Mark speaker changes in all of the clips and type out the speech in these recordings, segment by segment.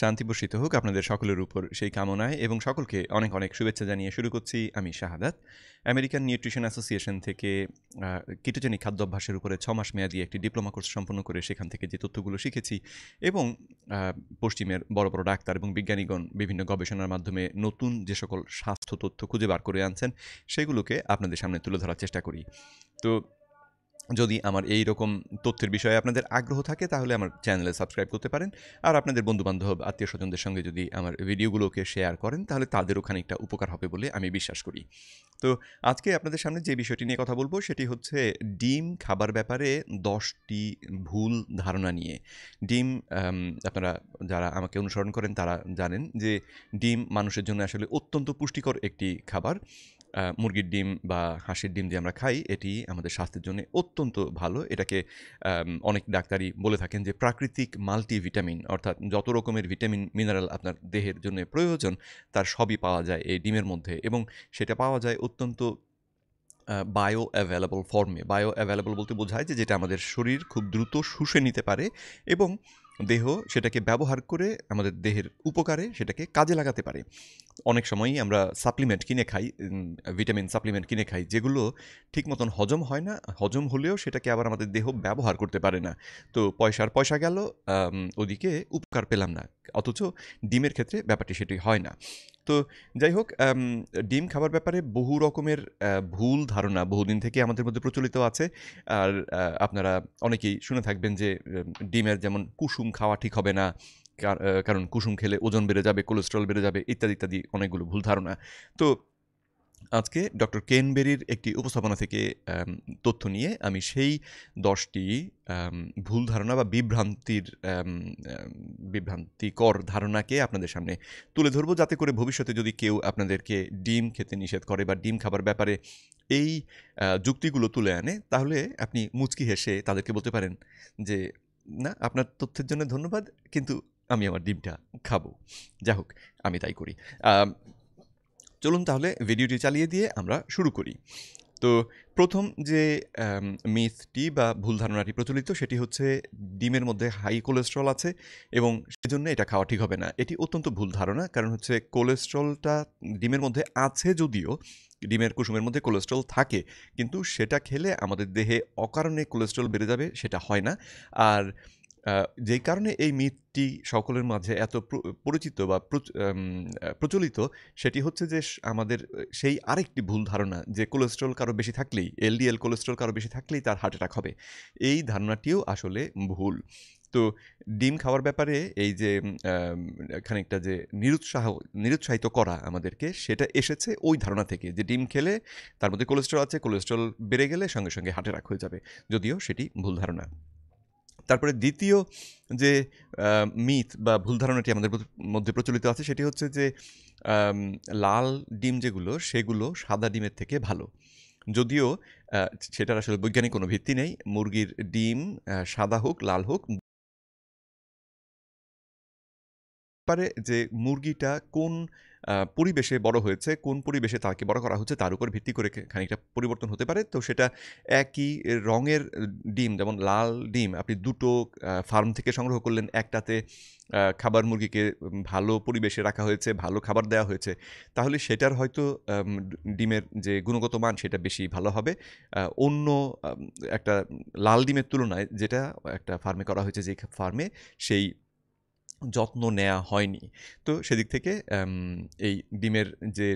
Speaker 1: শান্তি বর্ষিত হোক আপনাদের সকলের উপর সেই কামনায় এবং সকলকে অনেক অনেক শুভেচ্ছা জানিয়ে শুরু করছি আমি শাহাদাত আমেরিকান নিউট্রিশন অ্যাসোসিয়েশন থেকে কিটোজেনিক খাদ্যাভ্যাসের উপরে ছ মাস মেয়াদি একটি ডিপ্লোমা কোর্স সম্পন্ন করে সেখান থেকে যে তথ্যগুলো শিখেছি এবং পশ্চিমের বড় বড় ডাক্তার এবং বিজ্ঞানীগণ বিভিন্ন গবেষণার মাধ্যমে নতুন যে সকল স্বাস্থ্য তথ্য খুঁজে বার করে আনছেন সেগুলোকে আপনাদের সামনে তুলে ধরার চেষ্টা করি তো যদি আমার এই রকম তথ্যের বিষয়ে আপনাদের আগ্রহ থাকে তাহলে আমার চ্যানেলে সাবস্ক্রাইব করতে পারেন আর আপনাদের বন্ধুবান্ধব আত্মীয় স্বজনদের সঙ্গে যদি আমার ভিডিওগুলোকে শেয়ার করেন তাহলে তাদেরও খানিকটা উপকার হবে বলে আমি বিশ্বাস করি তো আজকে আপনাদের সামনে যে বিষয়টি নিয়ে কথা বলবো সেটি হচ্ছে ডিম খাবার ব্যাপারে দশটি ভুল ধারণা নিয়ে ডিম আপনারা যারা আমাকে অনুসরণ করেন তারা জানেন যে ডিম মানুষের জন্য আসলে অত্যন্ত পুষ্টিকর একটি খাবার মুরগির ডিম বা হাঁসের ডিম দিয়ে আমরা খাই এটি আমাদের স্বাস্থ্যের জন্য অত্যন্ত ভালো এটাকে অনেক ডাক্তারই বলে থাকেন যে প্রাকৃতিক মাল্টিভিটামিন অর্থাৎ যত রকমের ভিটামিন মিনারেল আপনার দেহের জন্য প্রয়োজন তার সবই পাওয়া যায় এই ডিমের মধ্যে এবং সেটা পাওয়া যায় অত্যন্ত বায়ো অ্যাভেলেবল ফর্মে বায়ো অ্যাভেলেবল বলতে বোঝায় যে যেটা আমাদের শরীর খুব দ্রুত শুষে নিতে পারে এবং দেহ সেটাকে ব্যবহার করে আমাদের দেহের উপকারে সেটাকে কাজে লাগাতে পারে অনেক সময়ই আমরা সাপ্লিমেন্ট কিনে খাই ভিটামিন সাপ্লিমেন্ট কিনে খাই যেগুলো ঠিক মতন হজম হয় না হজম হলেও সেটাকে আবার আমাদের দেহ ব্যবহার করতে পারে না তো পয়সার পয়সা গেল ওদিকে উপকার পেলাম না অথচ ডিমের ক্ষেত্রে ব্যাপারটি সেটি হয় না তো যাই হোক ডিম খাবার ব্যাপারে বহু রকমের ভুল ধারণা বহুদিন থেকে আমাদের মধ্যে প্রচলিত আছে আর আপনারা অনেকেই শুনে থাকবেন যে ডিমের যেমন কুসুম খাওয়া ঠিক হবে না কারণ কুসুম খেলে ওজন বেড়ে যাবে কোলেস্ট্রল বেড়ে যাবে ইত্যাদি ইত্যাদি অনেকগুলো ভুল ধারণা তো আজকে ডক্টর কেনবেরির একটি উপস্থাপনা থেকে তথ্য নিয়ে আমি সেই দশটি ভুল ধারণা বা বিভ্রান্তির বিভ্রান্তিকর ধারণাকে আপনাদের সামনে তুলে ধরবো যাতে করে ভবিষ্যতে যদি কেউ আপনাদেরকে ডিম খেতে নিষেধ করে বা ডিম খাবার ব্যাপারে এই যুক্তিগুলো তুলে আনে তাহলে আপনি মুচকি হেসে তাদেরকে বলতে পারেন যে না আপনার তথ্যের জন্য ধন্যবাদ কিন্তু আমি আমার ডিমটা খাবো যা হোক আমি তাই করি চলুন তাহলে ভিডিওটি চালিয়ে দিয়ে আমরা শুরু করি তো প্রথম যে মিথটি বা ভুল ধারণাটি প্রচলিত সেটি হচ্ছে ডিমের মধ্যে হাই কোলেস্ট্রল আছে এবং সেজন্য এটা খাওয়া ঠিক হবে না এটি অত্যন্ত ভুল ধারণা কারণ হচ্ছে কোলেস্ট্রলটা ডিমের মধ্যে আছে যদিও ডিমের কুসুমের মধ্যে কোলেস্ট্রল থাকে কিন্তু সেটা খেলে আমাদের দেহে অকারণে কোলেস্ট্রল বেড়ে যাবে সেটা হয় না আর যেই কারণে এই মিথটি সকলের মাঝে এত পরিচিত বা প্রচলিত সেটি হচ্ছে যে আমাদের সেই আরেকটি ভুল ধারণা যে কোলেস্ট্রল কারো বেশি থাকলেই এলডিএল কোলেস্ট্রল কারো বেশি থাকলেই তার হার্ট অ্যাটাক হবে এই ধারণাটিও আসলে ভুল তো ডিম খাওয়ার ব্যাপারে এই যে খানিকটা যে নিরুৎসাহ নিরুৎসাহিত করা আমাদেরকে সেটা এসেছে ওই ধারণা থেকে যে ডিম খেলে তার মধ্যে কোলেস্ট্রল আছে কোলেস্ট্রল বেড়ে গেলে সঙ্গে সঙ্গে হার্ট অ্যাটাক হয়ে যাবে যদিও সেটি ভুল ধারণা তারপরে দ্বিতীয় যে মিথ বা ভুল ধারণাটি আমাদের মধ্যে প্রচলিত আছে সেটি হচ্ছে যে লাল ডিম যেগুলো সেগুলো সাদা ডিমের থেকে ভালো যদিও সেটার আসলে বৈজ্ঞানিক কোনো ভিত্তি নেই মুরগির ডিম সাদা হোক লাল হোক পারে যে মুরগিটা কোন পরিবেশে বড় হয়েছে কোন পরিবেশে তাকে বড় করা হচ্ছে তার উপর ভিত্তি করে খানিকটা পরিবর্তন হতে পারে তো সেটা একই রঙের ডিম যেমন লাল ডিম আপনি দুটো ফার্ম থেকে সংগ্রহ করলেন একটাতে খাবার মুরগিকে ভালো পরিবেশে রাখা হয়েছে ভালো খাবার দেওয়া হয়েছে তাহলে সেটার হয়তো ডিমের যে গুণগত মান সেটা বেশি ভালো হবে অন্য একটা লাল ডিমের তুলনায় যেটা একটা ফার্মে করা হয়েছে যে ফার্মে সেই যত্ন নেওয়া হয়নি তো সেদিক থেকে এই ডিমের যে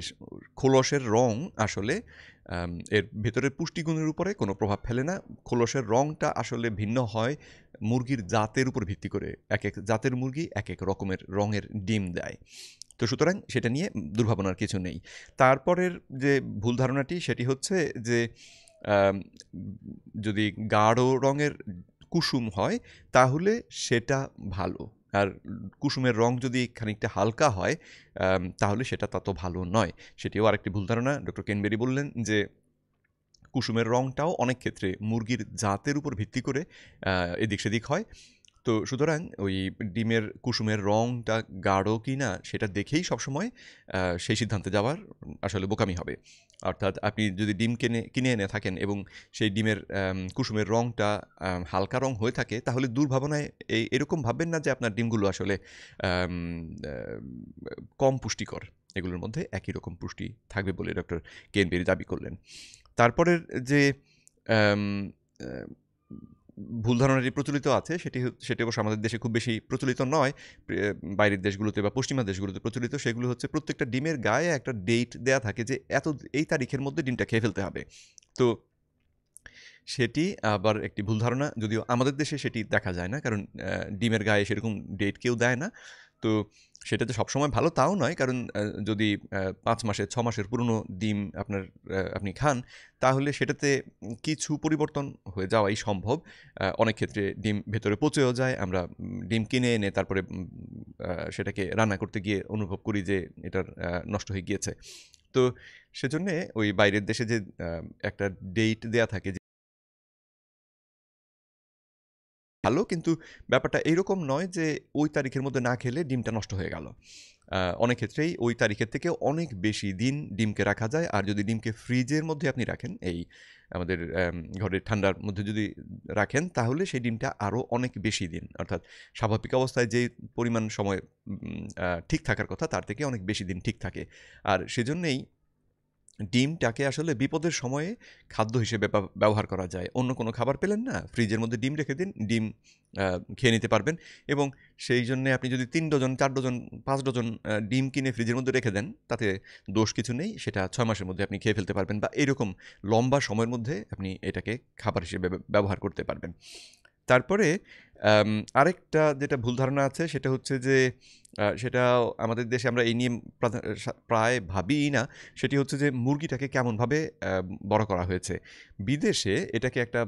Speaker 1: খোলসের রং আসলে এর ভেতরের পুষ্টিগুণের উপরে কোনো প্রভাব ফেলে না খোলসের রংটা আসলে ভিন্ন হয় মুরগির জাতের উপর ভিত্তি করে এক এক জাতের মুরগি এক এক রকমের রঙের ডিম দেয় তো সুতরাং সেটা নিয়ে দুর্ভাবনার কিছু নেই তারপরের যে ভুল ধারণাটি সেটি হচ্ছে যে যদি গাঢ় রঙের কুসুম হয় তাহলে সেটা ভালো আর কুসুমের রং যদি খানিকটা হালকা হয় তাহলে সেটা তত ভালো নয় সেটিও আরেকটি ভুল ধারণা ডক্টর কেনবেরি বললেন যে কুসুমের রংটাও অনেক ক্ষেত্রে মুরগির জাতের উপর ভিত্তি করে এদিক সেদিক হয় তো সুতরাং ওই ডিমের কুসুমের রঙটা গাঢ় কি না সেটা দেখেই সবসময় সেই সিদ্ধান্তে যাওয়ার আসলে বোকামি হবে অর্থাৎ আপনি যদি ডিম কিনে কিনে এনে থাকেন এবং সেই ডিমের কুসুমের রঙটা হালকা রং হয়ে থাকে তাহলে দুর্ভাবনায় এই এরকম ভাববেন না যে আপনার ডিমগুলো আসলে কম পুষ্টিকর এগুলোর মধ্যে একই রকম পুষ্টি থাকবে বলে ডক্টর কেনবেরি দাবি করলেন তারপরের যে ভুল ধারণাটি প্রচলিত আছে সেটি সেটি অবশ্য আমাদের দেশে খুব বেশি প্রচলিত নয় বাইরের দেশগুলোতে বা পশ্চিমা দেশগুলোতে প্রচলিত সেগুলো হচ্ছে প্রত্যেকটা ডিমের গায়ে একটা ডেট দেয়া থাকে যে এত এই তারিখের মধ্যে ডিমটা খেয়ে ফেলতে হবে তো সেটি আবার একটি ভুল ধারণা যদিও আমাদের দেশে সেটি দেখা যায় না কারণ ডিমের গায়ে সেরকম ডেট কেউ দেয় না তো সেটাতে সবসময় ভালো তাও নয় কারণ যদি পাঁচ মাসে ছ মাসের পুরনো ডিম আপনার আপনি খান তাহলে সেটাতে কিছু পরিবর্তন হয়ে যাওয়াই সম্ভব অনেক ক্ষেত্রে ডিম ভেতরে পচেও যায় আমরা ডিম কিনে এনে তারপরে সেটাকে রান্না করতে গিয়ে অনুভব করি যে এটার নষ্ট হয়ে গিয়েছে তো সেজন্যে ওই বাইরের দেশে যে একটা ডেট দেয়া থাকে ভালো কিন্তু ব্যাপারটা এরকম নয় যে ওই তারিখের মধ্যে না খেলে ডিমটা নষ্ট হয়ে গেল অনেক ক্ষেত্রেই ওই তারিখের থেকে অনেক বেশি দিন ডিমকে রাখা যায় আর যদি ডিমকে ফ্রিজের মধ্যে আপনি রাখেন এই আমাদের ঘরের ঠান্ডার মধ্যে যদি রাখেন তাহলে সেই ডিমটা আরও অনেক বেশি দিন অর্থাৎ স্বাভাবিক অবস্থায় যে পরিমাণ সময় ঠিক থাকার কথা তার থেকে অনেক বেশি দিন ঠিক থাকে আর সেজন্যেই ডিমটাকে আসলে বিপদের সময়ে খাদ্য হিসেবে ব্যবহার করা যায় অন্য কোনো খাবার পেলেন না ফ্রিজের মধ্যে ডিম রেখে দিন ডিম খেয়ে নিতে পারবেন এবং সেই জন্যে আপনি যদি তিন ডজন চার ডজন পাঁচ ডজন ডিম কিনে ফ্রিজের মধ্যে রেখে দেন তাতে দোষ কিছু নেই সেটা ছয় মাসের মধ্যে আপনি খেয়ে ফেলতে পারবেন বা এরকম লম্বা সময়ের মধ্যে আপনি এটাকে খাবার হিসেবে ব্যবহার করতে পারবেন তারপরে আরেকটা যেটা ভুল ধারণা আছে সেটা হচ্ছে যে সেটা আমাদের দেশে আমরা এই নিয়ে প্রায় ভাবিই না সেটি হচ্ছে যে মুরগিটাকে কেমনভাবে বড় করা হয়েছে বিদেশে এটাকে একটা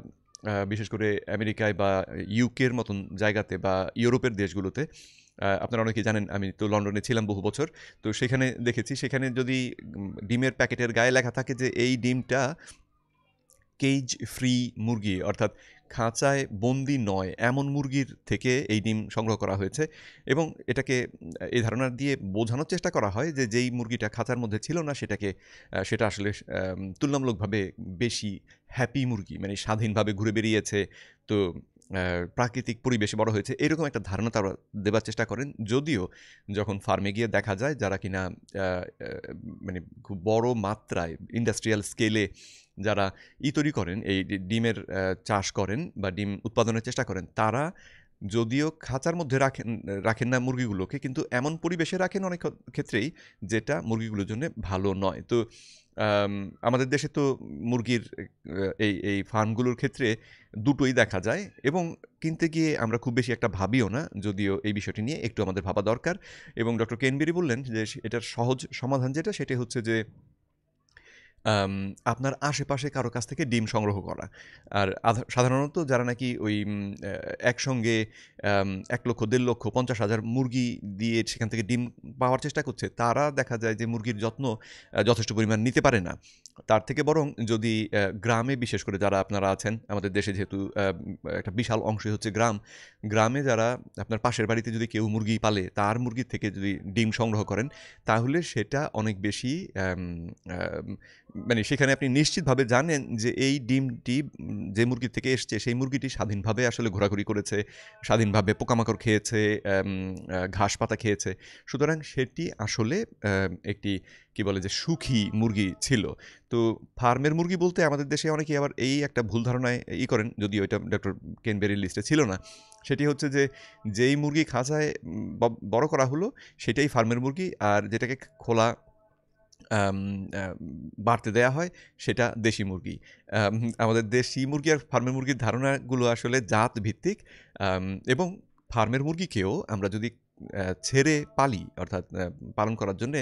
Speaker 1: বিশেষ করে আমেরিকায় বা ইউকের মতন জায়গাতে বা ইউরোপের দেশগুলোতে আপনারা অনেকে জানেন আমি তো লন্ডনে ছিলাম বহু বছর তো সেখানে দেখেছি সেখানে যদি ডিমের প্যাকেটের গায়ে লেখা থাকে যে এই ডিমটা কেজ ফ্রি মুরগি অর্থাৎ খাঁচায় বন্দি নয় এমন মুরগির থেকে এই ডিম সংগ্রহ করা হয়েছে এবং এটাকে এই ধারণা দিয়ে বোঝানোর চেষ্টা করা হয় যে যেই মুরগিটা খাঁচার মধ্যে ছিল না সেটাকে সেটা আসলে তুলনামূলকভাবে বেশি হ্যাপি মুরগি মানে স্বাধীনভাবে ঘুরে বেরিয়েছে তো প্রাকৃতিক পরিবেশে বড় হয়েছে এরকম একটা ধারণা তারা দেবার চেষ্টা করেন যদিও যখন ফার্মে গিয়ে দেখা যায় যারা কিনা মানে খুব বড় মাত্রায় ইন্ডাস্ট্রিয়াল স্কেলে যারা ই তৈরি করেন এই ডিমের চাষ করেন বা ডিম উৎপাদনের চেষ্টা করেন তারা যদিও খাঁচার মধ্যে রাখেন রাখেন না মুরগিগুলোকে কিন্তু এমন পরিবেশে রাখেন অনেক ক্ষেত্রেই যেটা মুরগিগুলোর জন্য ভালো নয় তো আমাদের দেশে তো মুরগির এই এই ফার্মগুলোর ক্ষেত্রে দুটোই দেখা যায় এবং কিনতে গিয়ে আমরা খুব বেশি একটা ভাবিও না যদিও এই বিষয়টি নিয়ে একটু আমাদের ভাবা দরকার এবং ডক্টর কেনবেরি বললেন যে এটার সহজ সমাধান যেটা সেটা হচ্ছে যে আপনার আশেপাশে কারো কাছ থেকে ডিম সংগ্রহ করা আর সাধারণত যারা নাকি ওই একসঙ্গে এক লক্ষ দেড় লক্ষ পঞ্চাশ হাজার মুরগি দিয়ে সেখান থেকে ডিম পাওয়ার চেষ্টা করছে তারা দেখা যায় যে মুরগির যত্ন যথেষ্ট পরিমাণ নিতে পারে না তার থেকে বরং যদি গ্রামে বিশেষ করে যারা আপনারা আছেন আমাদের দেশে যেহেতু একটা বিশাল অংশই হচ্ছে গ্রাম গ্রামে যারা আপনার পাশের বাড়িতে যদি কেউ মুরগি পালে তার মুরগির থেকে যদি ডিম সংগ্রহ করেন তাহলে সেটা অনেক বেশি মানে সেখানে আপনি নিশ্চিতভাবে জানেন যে এই ডিমটি যে মুরগি থেকে এসছে সেই মুরগিটি স্বাধীনভাবে আসলে ঘোরাঘুরি করেছে স্বাধীনভাবে পোকামাকড় খেয়েছে ঘাস পাতা খেয়েছে সুতরাং সেটি আসলে একটি কি বলে যে সুখী মুরগি ছিল তো ফার্মের মুরগি বলতে আমাদের দেশে অনেকেই আবার এই একটা ভুল ধারণায় ই করেন যদিও এটা ডক্টর কেনবেরির লিস্টে ছিল না সেটি হচ্ছে যে যেই মুরগি খাঁচায় বড় করা হলো সেটাই ফার্মের মুরগি আর যেটাকে খোলা বাড়তে দেয়া হয় সেটা দেশি মুরগি আমাদের দেশি মুরগি আর ফার্মের মুরগির ধারণাগুলো আসলে জাত ভিত্তিক এবং ফার্মের মুরগিকেও আমরা যদি ছেড়ে পালি অর্থাৎ পালন করার জন্য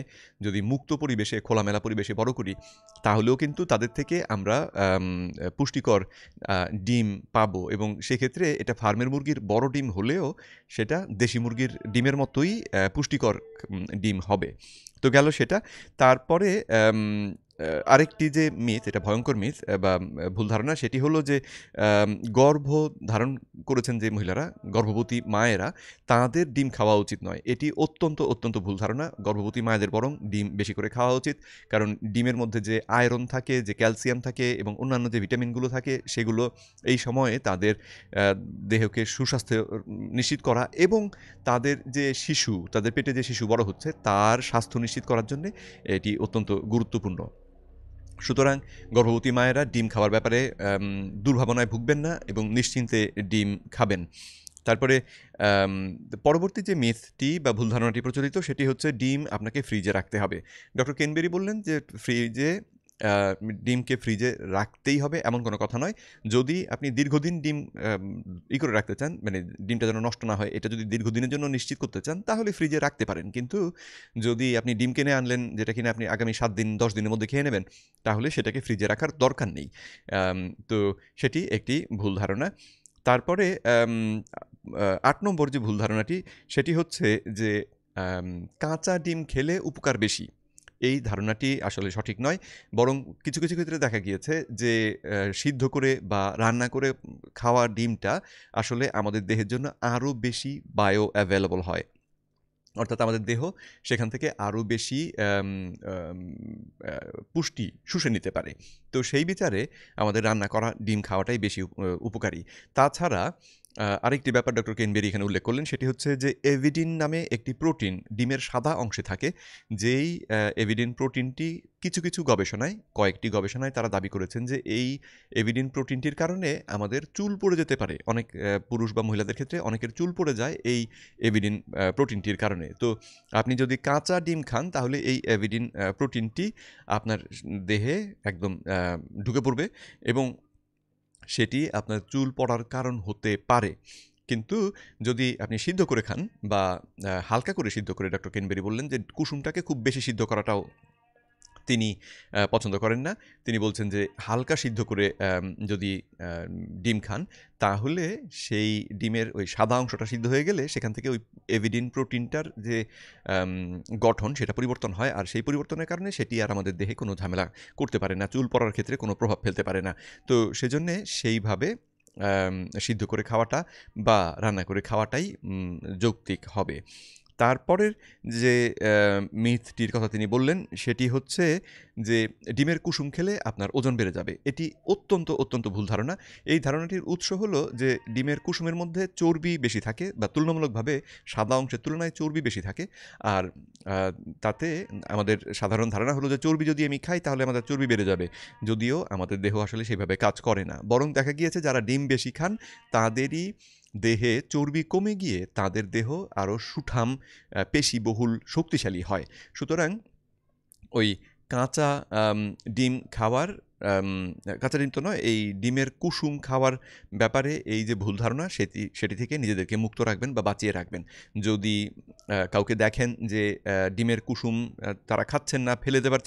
Speaker 1: যদি মুক্ত পরিবেশে খোলামেলা পরিবেশে বড় করি তাহলেও কিন্তু তাদের থেকে আমরা পুষ্টিকর ডিম পাবো এবং সেক্ষেত্রে এটা ফার্মের মুরগির বড় ডিম হলেও সেটা দেশি মুরগির ডিমের মতোই পুষ্টিকর ডিম হবে তো গেল সেটা তারপরে আরেকটি যে মিথ এটা ভয়ঙ্কর মিথ বা ভুল ধারণা সেটি হলো যে গর্ভ ধারণ করেছেন যে মহিলারা গর্ভবতী মায়েরা তাদের ডিম খাওয়া উচিত নয় এটি অত্যন্ত অত্যন্ত ভুল ধারণা গর্ভবতী মায়েদের বরং ডিম বেশি করে খাওয়া উচিত কারণ ডিমের মধ্যে যে আয়রন থাকে যে ক্যালসিয়াম থাকে এবং অন্যান্য যে ভিটামিনগুলো থাকে সেগুলো এই সময়ে তাদের দেহকে সুস্বাস্থ্য নিশ্চিত করা এবং তাদের যে শিশু তাদের পেটে যে শিশু বড় হচ্ছে তার স্বাস্থ্য নিশ্চিত করার জন্যে এটি অত্যন্ত গুরুত্বপূর্ণ সুতরাং গর্ভবতী মায়েরা ডিম খাওয়ার ব্যাপারে দুর্ভাবনায় ভুগবেন না এবং নিশ্চিন্তে ডিম খাবেন তারপরে পরবর্তী যে মিথটি বা ভুল ধারণাটি প্রচলিত সেটি হচ্ছে ডিম আপনাকে ফ্রিজে রাখতে হবে ডক্টর কেনবেরি বললেন যে ফ্রিজে ডিমকে ফ্রিজে রাখতেই হবে এমন কোনো কথা নয় যদি আপনি দীর্ঘদিন ডিম ই করে রাখতে চান মানে ডিমটা যেন নষ্ট না হয় এটা যদি দীর্ঘদিনের জন্য নিশ্চিত করতে চান তাহলে ফ্রিজে রাখতে পারেন কিন্তু যদি আপনি ডিম কিনে আনলেন যেটা কিনে আপনি আগামী সাত দিন দশ দিনের মধ্যে খেয়ে নেবেন তাহলে সেটাকে ফ্রিজে রাখার দরকার নেই তো সেটি একটি ভুল ধারণা তারপরে আট নম্বর যে ভুল ধারণাটি সেটি হচ্ছে যে কাঁচা ডিম খেলে উপকার বেশি এই ধারণাটি আসলে সঠিক নয় বরং কিছু কিছু ক্ষেত্রে দেখা গিয়েছে যে সিদ্ধ করে বা রান্না করে খাওয়া ডিমটা আসলে আমাদের দেহের জন্য আরও বেশি বায়ো অ্যাভেলেবল হয় অর্থাৎ আমাদের দেহ সেখান থেকে আরও বেশি পুষ্টি শুষে নিতে পারে তো সেই বিচারে আমাদের রান্না করা ডিম খাওয়াটাই বেশি উপকারী তাছাড়া আরেকটি ব্যাপার ডক্টর কেনবেরি এখানে উল্লেখ করলেন সেটি হচ্ছে যে এভিডিন নামে একটি প্রোটিন ডিমের সাদা অংশে থাকে যেই এভিডিন প্রোটিনটি কিছু কিছু গবেষণায় কয়েকটি গবেষণায় তারা দাবি করেছেন যে এই এভিডিন প্রোটিনটির কারণে আমাদের চুল পড়ে যেতে পারে অনেক পুরুষ বা মহিলাদের ক্ষেত্রে অনেকের চুল পড়ে যায় এই এভিডিন প্রোটিনটির কারণে তো আপনি যদি কাঁচা ডিম খান তাহলে এই এভিডিন প্রোটিনটি আপনার দেহে একদম ঢুকে পড়বে এবং সেটি আপনার চুল পড়ার কারণ হতে পারে কিন্তু যদি আপনি সিদ্ধ করে খান বা হালকা করে সিদ্ধ করে ডক্টর কেনবেরি বললেন যে কুসুমটাকে খুব বেশি সিদ্ধ করাটাও তিনি পছন্দ করেন না তিনি বলছেন যে হালকা সিদ্ধ করে যদি ডিম খান তাহলে সেই ডিমের ওই সাদা অংশটা সিদ্ধ হয়ে গেলে সেখান থেকে ওই এভিডিন প্রোটিনটার যে গঠন সেটা পরিবর্তন হয় আর সেই পরিবর্তনের কারণে সেটি আর আমাদের দেহে কোনো ঝামেলা করতে পারে না চুল পড়ার ক্ষেত্রে কোনো প্রভাব ফেলতে পারে না তো সেজন্যে সেইভাবে সিদ্ধ করে খাওয়াটা বা রান্না করে খাওয়াটাই যৌক্তিক হবে তারপরের যে মিথটির কথা তিনি বললেন সেটি হচ্ছে যে ডিমের কুসুম খেলে আপনার ওজন বেড়ে যাবে এটি অত্যন্ত অত্যন্ত ভুল ধারণা এই ধারণাটির উৎস হলো যে ডিমের কুসুমের মধ্যে চর্বি বেশি থাকে বা তুলনামূলকভাবে সাদা অংশের তুলনায় চর্বি বেশি থাকে আর তাতে আমাদের সাধারণ ধারণা হলো যে চর্বি যদি আমি খাই তাহলে আমাদের চর্বি বেড়ে যাবে যদিও আমাদের দেহ আসলে সেইভাবে কাজ করে না বরং দেখা গিয়েছে যারা ডিম বেশি খান তাদেরই দেহে চর্বি কমে গিয়ে তাদের দেহ আরও সুঠাম পেশিবহুল শক্তিশালী হয় সুতরাং ওই কাঁচা ডিম খাওয়ার কাঁচা ডিম তো নয় এই ডিমের কুসুম খাওয়ার ব্যাপারে এই যে ভুল ধারণা সেটি সেটি থেকে নিজেদেরকে মুক্ত রাখবেন বা বাঁচিয়ে রাখবেন যদি কাউকে দেখেন যে ডিমের কুসুম তারা খাচ্ছেন না ফেলে দেবার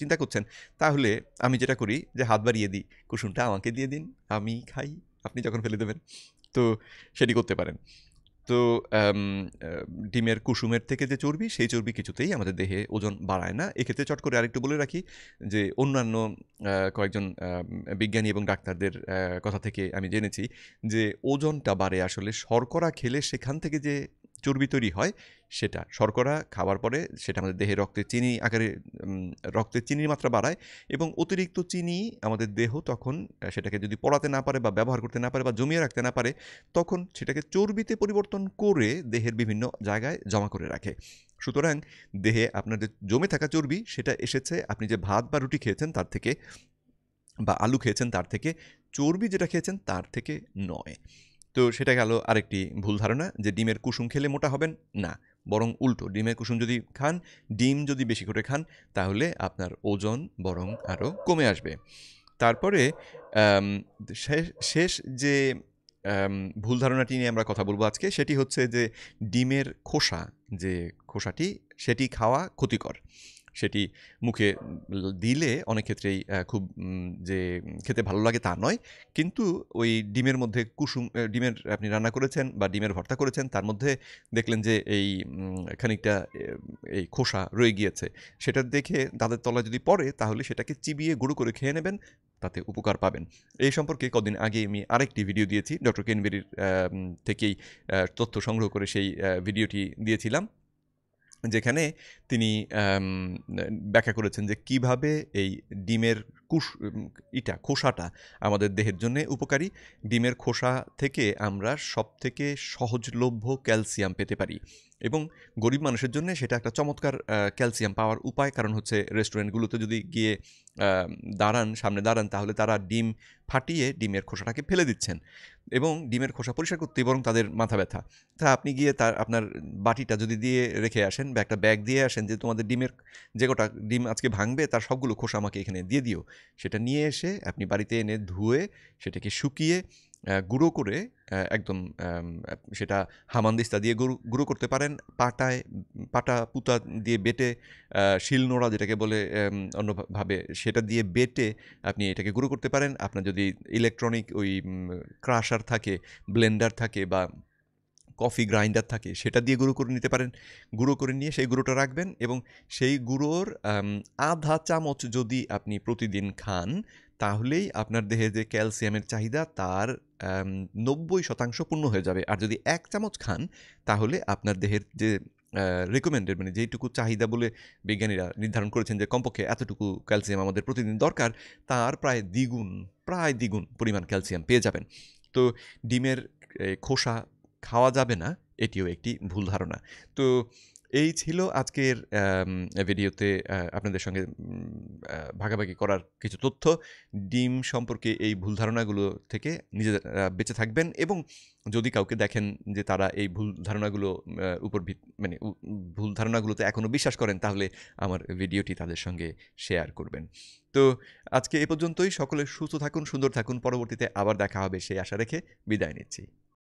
Speaker 1: চিন্তা করছেন তাহলে আমি যেটা করি যে হাত বাড়িয়ে দিই কুসুমটা আমাকে দিয়ে দিন আমি খাই আপনি যখন ফেলে দেবেন তো সেটি করতে পারেন তো ডিমের কুসুমের থেকে যে চর্বি সেই চর্বি কিছুতেই আমাদের দেহে ওজন বাড়ায় না এক্ষেত্রে চট করে আরেকটু বলে রাখি যে অন্যান্য কয়েকজন বিজ্ঞানী এবং ডাক্তারদের কথা থেকে আমি জেনেছি যে ওজনটা বাড়ে আসলে শর্করা খেলে সেখান থেকে যে চর্বি তৈরি হয় সেটা শর্করা খাবার পরে সেটা আমাদের দেহে রক্তে চিনি আকারে রক্তে চিনির মাত্রা বাড়ায় এবং অতিরিক্ত চিনি আমাদের দেহ তখন সেটাকে যদি পড়াতে না পারে বা ব্যবহার করতে না পারে বা জমিয়ে রাখতে না পারে তখন সেটাকে চর্বিতে পরিবর্তন করে দেহের বিভিন্ন জায়গায় জমা করে রাখে সুতরাং দেহে আপনার যে জমে থাকা চর্বি সেটা এসেছে আপনি যে ভাত বা রুটি খেয়েছেন তার থেকে বা আলু খেয়েছেন তার থেকে চর্বি যেটা খেয়েছেন তার থেকে নয় তো সেটা গেল আরেকটি ভুল ধারণা যে ডিমের কুসুম খেলে মোটা হবেন না বরং উল্টো ডিমের কুসুম যদি খান ডিম যদি বেশি করে খান তাহলে আপনার ওজন বরং আরও কমে আসবে তারপরে শেষ যে ভুল ধারণাটি নিয়ে আমরা কথা বলবো আজকে সেটি হচ্ছে যে ডিমের খোসা যে খোসাটি সেটি খাওয়া ক্ষতিকর সেটি মুখে দিলে অনেক ক্ষেত্রেই খুব যে খেতে ভালো লাগে তা নয় কিন্তু ওই ডিমের মধ্যে কুসুম ডিমের আপনি রান্না করেছেন বা ডিমের ভর্তা করেছেন তার মধ্যে দেখলেন যে এই খানিকটা এই খোসা রয়ে গিয়েছে সেটা দেখে দাঁতের তলা যদি পড়ে তাহলে সেটাকে চিবিয়ে গুঁড়ো করে খেয়ে নেবেন তাতে উপকার পাবেন এই সম্পর্কে কদিন আগে আমি আরেকটি ভিডিও দিয়েছি ডক্টর কেনবেরির থেকেই তথ্য সংগ্রহ করে সেই ভিডিওটি দিয়েছিলাম যেখানে তিনি ব্যাখ্যা করেছেন যে কিভাবে এই ডিমের কুশ ইটা খোসাটা আমাদের দেহের জন্য উপকারী ডিমের খোসা থেকে আমরা সবথেকে সহজলভ্য ক্যালসিয়াম পেতে পারি এবং গরিব মানুষের জন্য সেটা একটা চমৎকার ক্যালসিয়াম পাওয়ার উপায় কারণ হচ্ছে রেস্টুরেন্টগুলোতে যদি গিয়ে দাঁড়ান সামনে দাঁড়ান তাহলে তারা ডিম ফাটিয়ে ডিমের খোসাটাকে ফেলে দিচ্ছেন এবং ডিমের খোসা পরিষ্কার করতে বরং তাদের মাথা ব্যথা তা আপনি গিয়ে তার আপনার বাটিটা যদি দিয়ে রেখে আসেন বা একটা ব্যাগ দিয়ে আসেন যে তোমাদের ডিমের যে কটা ডিম আজকে ভাঙবে তার সবগুলো খোসা আমাকে এখানে দিয়ে দিও সেটা নিয়ে এসে আপনি বাড়িতে এনে ধুয়ে সেটাকে শুকিয়ে গুঁড়ো করে একদম সেটা হামানদিস্তা দিয়ে গুঁড়ো গুঁড়ো করতে পারেন পাটায় পাটা পুতা দিয়ে বেটে শিলনোড়া যেটাকে বলে অন্যভাবে সেটা দিয়ে বেটে আপনি এটাকে গুঁড়ো করতে পারেন আপনার যদি ইলেকট্রনিক ওই ক্রাশার থাকে ব্লেন্ডার থাকে বা কফি গ্রাইন্ডার থাকে সেটা দিয়ে গুঁড়ো করে নিতে পারেন গুঁড়ো করে নিয়ে সেই গুঁড়োটা রাখবেন এবং সেই গুঁড়োর আধা চামচ যদি আপনি প্রতিদিন খান তাহলেই আপনার দেহে যে ক্যালসিয়ামের চাহিদা তার নব্বই শতাংশ পূর্ণ হয়ে যাবে আর যদি এক চামচ খান তাহলে আপনার দেহের যে রেকমেন্ডেড মানে যেইটুকু চাহিদা বলে বিজ্ঞানীরা নির্ধারণ করেছেন যে কমপক্ষে এতটুকু ক্যালসিয়াম আমাদের প্রতিদিন দরকার তার প্রায় দ্বিগুণ প্রায় দ্বিগুণ পরিমাণ ক্যালসিয়াম পেয়ে যাবেন তো ডিমের খোসা খাওয়া যাবে না এটিও একটি ভুল ধারণা তো এই ছিল আজকের ভিডিওতে আপনাদের সঙ্গে ভাগাভাগি করার কিছু তথ্য ডিম সম্পর্কে এই ভুল ধারণাগুলো থেকে নিজেদের বেঁচে থাকবেন এবং যদি কাউকে দেখেন যে তারা এই ভুল ধারণাগুলো উপর মানে ভুল ধারণাগুলোতে এখনও বিশ্বাস করেন তাহলে আমার ভিডিওটি তাদের সঙ্গে শেয়ার করবেন তো আজকে এ পর্যন্তই সকলে সুস্থ থাকুন সুন্দর থাকুন পরবর্তীতে আবার দেখা হবে সেই আশা রেখে বিদায় নিচ্ছি